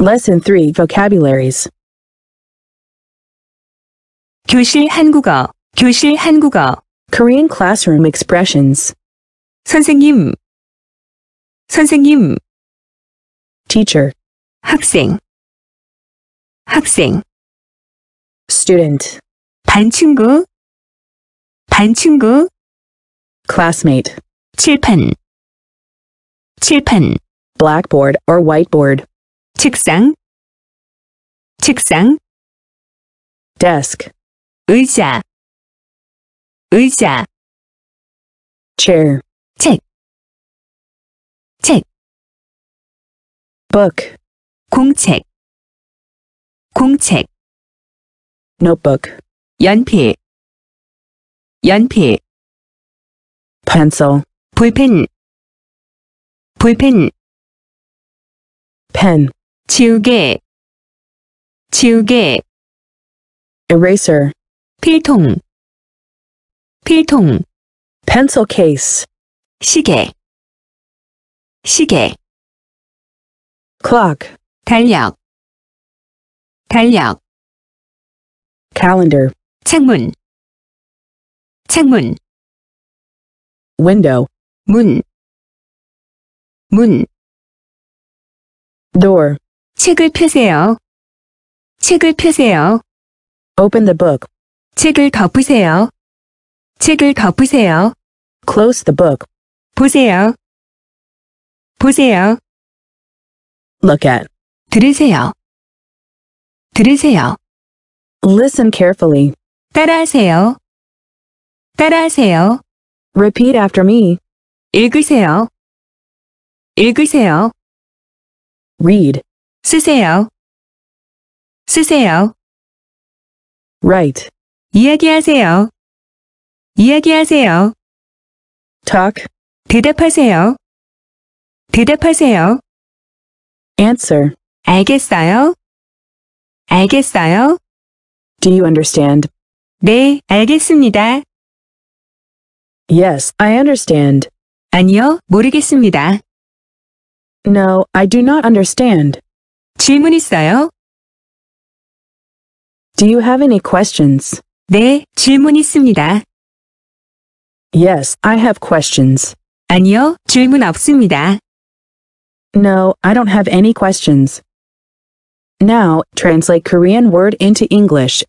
Lesson 3 Vocabularies 교실 한국어, 교실 한국어. Korean classroom expressions. 선생님, 선생님, Teacher. 학생, 학생, Student. 반친구, 반친구, Classmate. 칠판, 칠판, Blackboard or whiteboard. 책상 책상 desk 의자 의자 chair 책, 책 book 공책 공책 notebook 연필 연필 pencil 볼펜 볼펜 pen 지우개 지우개 eraser 필통 필통 pencil case 시계 시계 clock 달력 달력 calendar 창문 창문 window 문문 door 책을 펴세요. 책을 펴세요. Open the book. 책을 덮으세요. 책을 덮으세요. Close the book. 보세요. 보세요. Look at. 들으세요. 들으세요. Listen carefully. 따라하세요. 따라하세요. Repeat after me. 읽으세요. 읽으세요. Read. 쓰세요. 쓰세요. Write. 이야기하세요. 이야기하세요. Talk. 대답하세요. 대답하세요. Answer. 알겠어요? 알겠어요? Do you understand? 네, 알겠습니다. Yes, I understand. 아니요, 모르겠습니다. No, I do not understand. 질문 있어요? Do you have any questions? 네, 질문 있습니다. Yes, I have questions. 아니요, 질문 없습니다. No, I don't have any questions. Now, translate Korean word into English